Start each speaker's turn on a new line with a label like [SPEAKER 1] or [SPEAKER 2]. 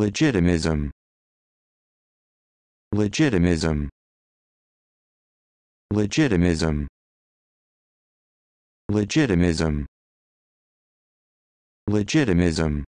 [SPEAKER 1] Legitimism. Legitimism. Legitimism. Legitimism. Legitimism.